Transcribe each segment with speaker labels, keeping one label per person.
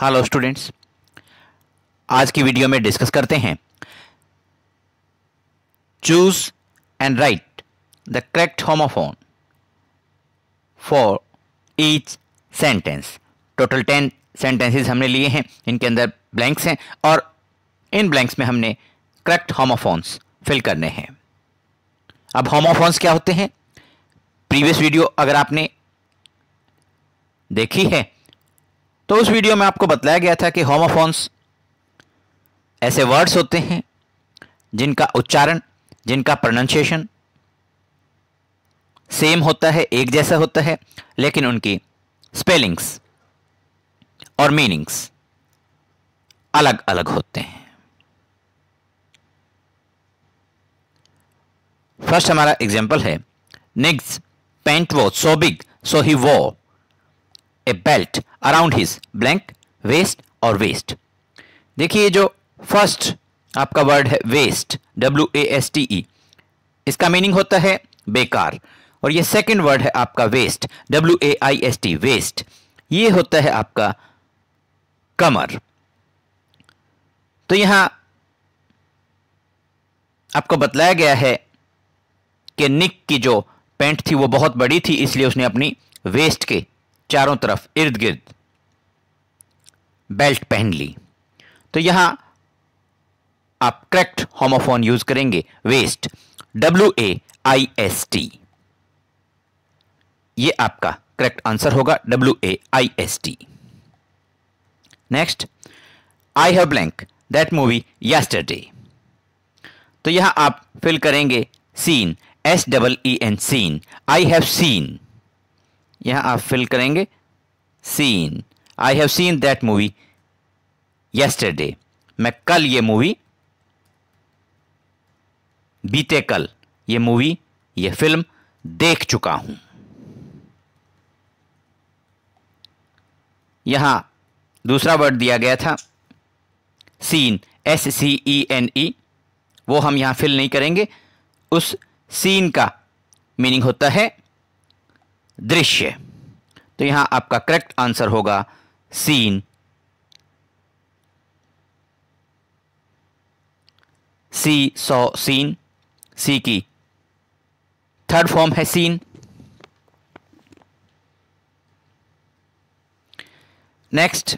Speaker 1: hello students आज की video में डिस्कस करते हैं choose and write the correct homophone for each sentence total ten sentences हमने लिए हैं इनके अंदर ब्लैंक्स हैं और इन ब्लैंक्स में हमने करेक्ट होमोफोन्स फिल करने हैं अब होमोफोन्स क्या होते हैं प्रीवियस वीडियो अगर आपने देखी है तो उस वीडियो में आपको बताया गया था कि होमोफोन्स ऐसे वर्ड्स होते हैं जिनका उच्चारण जिनका प्रोनाउंसिएशन सेम होता है एक जैसा होता है लेकिन उनकी स्पेलिंग्स और मीनिंग्स अलग अलग होते हैं फर्स्ट हमारा एग्जाम्पल है निग्स पेंट वो so big so he wore a belt around his blank waist और वेस्ट देखिए जो फर्स्ट आपका वर्ड है वेस्ट डब्ल्यू ए एस टी ई इसका मीनिंग होता है बेकार और ये सेकंड वर्ड है आपका वेस्ट डब्ल्यू a i s t waist ये होता है आपका कमर तो यहां आपको बतलाया गया है कि निक की जो पेंट थी वो बहुत बड़ी थी इसलिए उसने अपनी वेस्ट के चारों तरफ इर्द गिर्द बेल्ट पहन ली तो यहां आप करेक्ट होमोफोन यूज करेंगे वेस्ट डब्ल्यू ए आई एस टी ये आपका करेक्ट आंसर होगा डब्ल्यू a i s t next I have blank that movie yesterday तो यहां आप फिल करेंगे seen s double e n seen I have seen यहाँ आप फिल करेंगे seen I have seen that movie yesterday मैं कल ये मूवी बीते कल ये मूवी ये फिल्म देख चुका हूं यहां दूसरा वर्ड दिया गया था scene s c e n e वो हम यहां फिल नहीं करेंगे उस सीन का मीनिंग होता है दृश्य तो यहां आपका करेक्ट आंसर होगा seen see saw seen see की थर्ड फॉर्म है seen next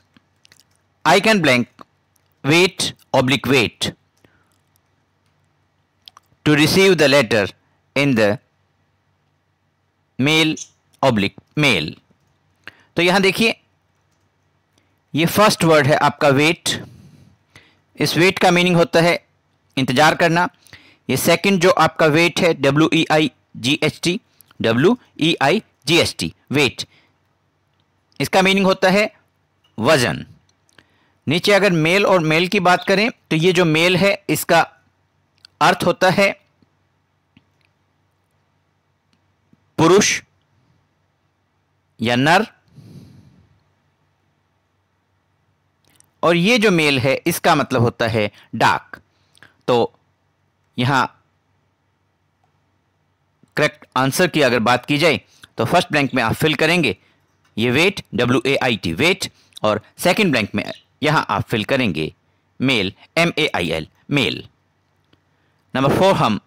Speaker 1: I can blank weight oblique wait to receive the letter in the mail oblique male तो यहां देखिए ये फर्स्ट वर्ड है आपका वेट इस वेट का मीनिंग होता है इंतज़ार करना ये सेकंड जो आपका वेट है W E I ji H T W E I G S T weight इसका मीनिंग होता है वज़न नीचे अगर मेल और मेल की बात करें तो ये जो मेल है इसका अर्थ होता है पुरुष या नर और ये जो मेल है इसका मतलब होता है डाक तो यहां करेक्ट आंसर की अगर बात की जाए तो फर्स्ट ब्लैंक में आप फिल करेंगे ये वेट डब्ल्यू ए आई टी वेट और सेकंड ब्लैंक में यहां आप फिल करेंगे mail m A i l mail number four हम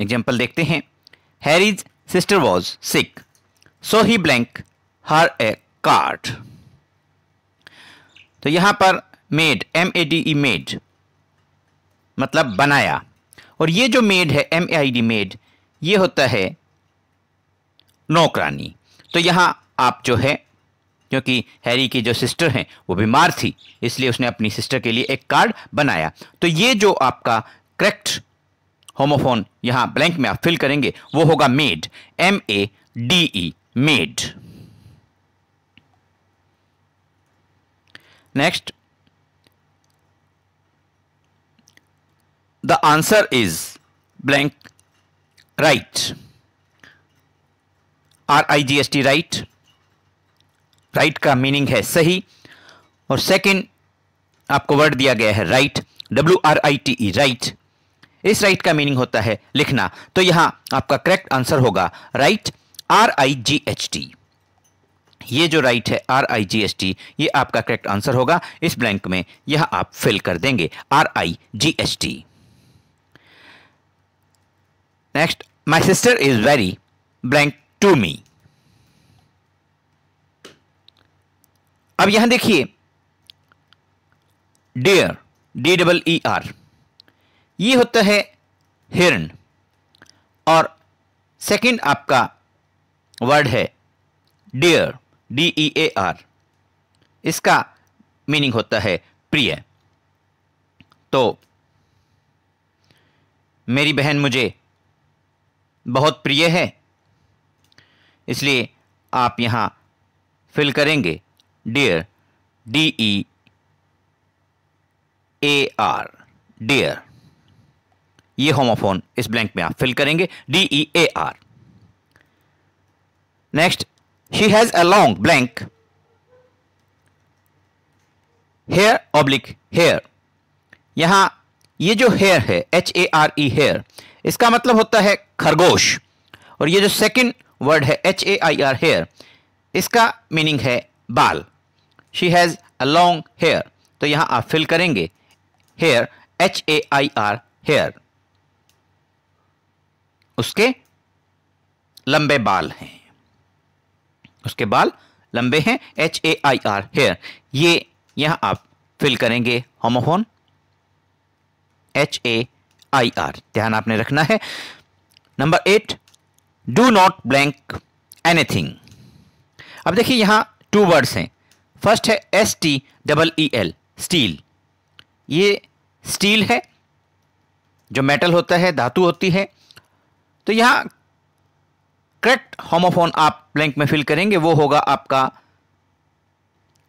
Speaker 1: एग्जाम्पल देखते हैं Harry's sister was sick so he blank her a card तो यहां पर made m a d e made मतलब बनाया और ये जो maid m a A d maid मेड ये होता है नौकरानी तो यहां आप जो है क्योंकि हैरी की जो सिस्टर हैं वो बीमार थी इसलिए उसने अपनी सिस्टर के लिए एक कार्ड बनाया तो ये जो आपका करेक्ट होमोफोन यहां ब्लैंक में आप फिल करेंगे वो होगा made m a d e made next the answer is blank right r i G S t right right का मीनिंग है सही और सेकेंड आपको वर्ड दिया गया है राइट डब्ल्यू r i t e write इस राइट का मीनिंग होता है लिखना तो यहां आपका करेक्ट आंसर होगा right right, r i ji H t ये जो राइट है r i G S t ये आपका करेक्ट आंसर होगा इस ब्लैंक में यह आप फिल कर देंगे r i G S t next my sister is very blank to me अब यहां देखिए deer d double e r ये होता है हिरण और सेकंड आपका वर्ड है dear d e a r इसका मीनिंग होता है प्रिय तो मेरी बहन मुझे बहुत प्रिय है इसलिए आप यहाँ फिल करेंगे dear d e a r dear ये होमोफोन इस ब्लैंक में आप फिल करेंगे d e a r next she has a long blank hare oblique hair यहां ये जो hare h H r e hare हेयर इसका मतलब होता है खरगोश और ये जो सेकेंड वर्ड है H a i r hair इसका मीनिंग है बाल she has a long hair तो यहां आप फिल करेंगे hair h a i r hair उसके लंबे बाल हैं उसके बाल लंबे हैं h a i r hair ये यह आप फिल करेंगे homophone h a i r ध्यान आपने रखना है number eight do not blank anything अब देखिए यहां टू वर्ड्स हैं फर्स्ट है s t double e l steel ये स्टील है जो मेटल होता है धातु होती है तो यहां करेक्ट होमोफोन आप ब्लैंक में फिल करेंगे वो होगा आपका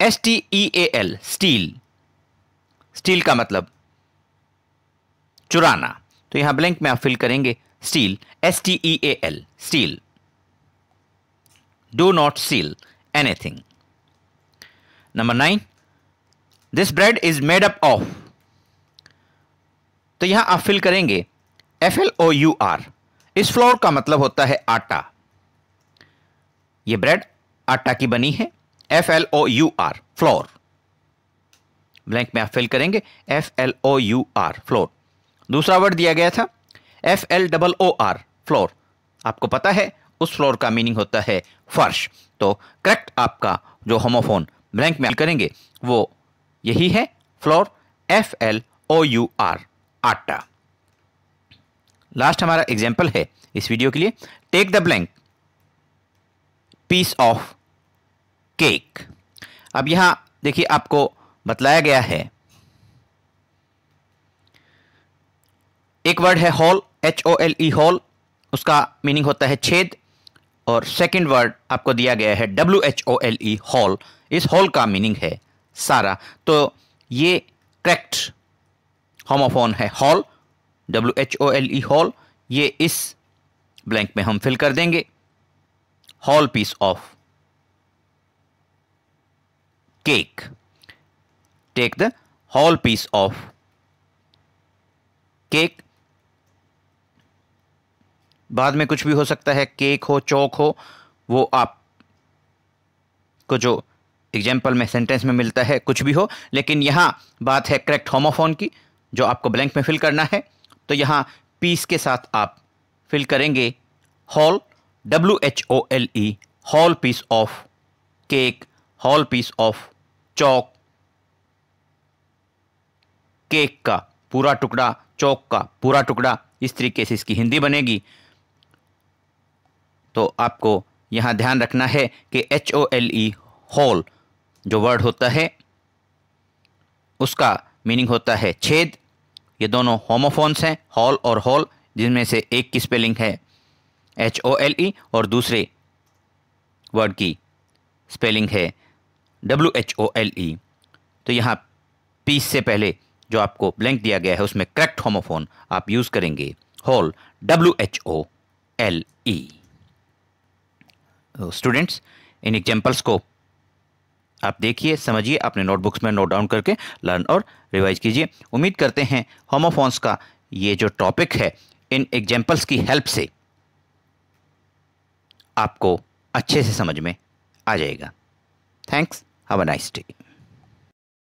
Speaker 1: s t e a l steal steal का मतलब चुराना तो यहां ब्लैंक में आप फिल करेंगे steal s t e a l steal do not seal anything number nine this bread is made up of तो यहां आप फिल करेंगे F L O you r इस फ्लोर का मतलब होता है आटा ये ब्रेड आटा की बनी है F L O you R flour blank में आप फिल करेंगे F L O you R flour दूसरा वर्ड दिया गया था F L double O R flour आपको पता है उस फ्लोर का मीनिंग होता है फर्श तो करेक्ट आपका जो होमोफोन ब्लैंक में करेंगे वो यही है flour F L O you R आटा लास्ट हमारा एग्जाम्पल है इस वीडियो के लिए take the blank piece of cake अब यहां देखिए आपको बतलाया गया है एक वर्ड है hole H O L E hole उसका मीनिंग होता है छेद और सेकंड वर्ड आपको दिया गया है W H O L E whole इस हॉल का मीनिंग है सारा तो ये करेक्ट होमोफोन है whole W H O L E whole ये इस ब्लैंक में हम फिल कर देंगे whole piece of cake take the whole piece of cake बाद में कुछ भी हो सकता है केक हो चौक हो वो आप को जो एग्जाम्पल में सेंटेंस में मिलता है कुछ भी हो लेकिन यहाँ बात है करेक्ट होमोफोन की जो आपको ब्लैंक में फिल करना है तो यहाँ पीस के साथ आप फिल करेंगे whole W H O L E whole piece of cake whole piece of चौक केक का पूरा टुकड़ा चौक का पूरा टुकड़ा इस तरीके से इसकी हिंदी बनेगी तो आपको यहाँ ध्यान रखना है कि H O L E hole जो वर्ड होता है उसका मीनिंग होता है छेद ये दोनों होमोफोन्स हैं हॉल और हॉल जिनमें से एक की स्पेलिंग है एच ओ एल ई और दूसरे वर्ड की स्पेलिंग है W H O L E तो यहाँ पीस से पहले जो आपको ब्लैंक दिया गया है उसमें करेक्ट होमोफोन आप यूज़ करेंगे whole W H O L E students इन एग्जाम्पल्स को आप देखिए समझिए अपने नोटबुक्स में नोट डाउन करके लर्न और रिवाइज कीजिए उम्मीद करते हैं होमोफोन्स का ये जो टॉपिक है इन एग्जाम्पल्स की हेल्प से आपको अच्छे से समझ में आ जाएगा thanks have a nice day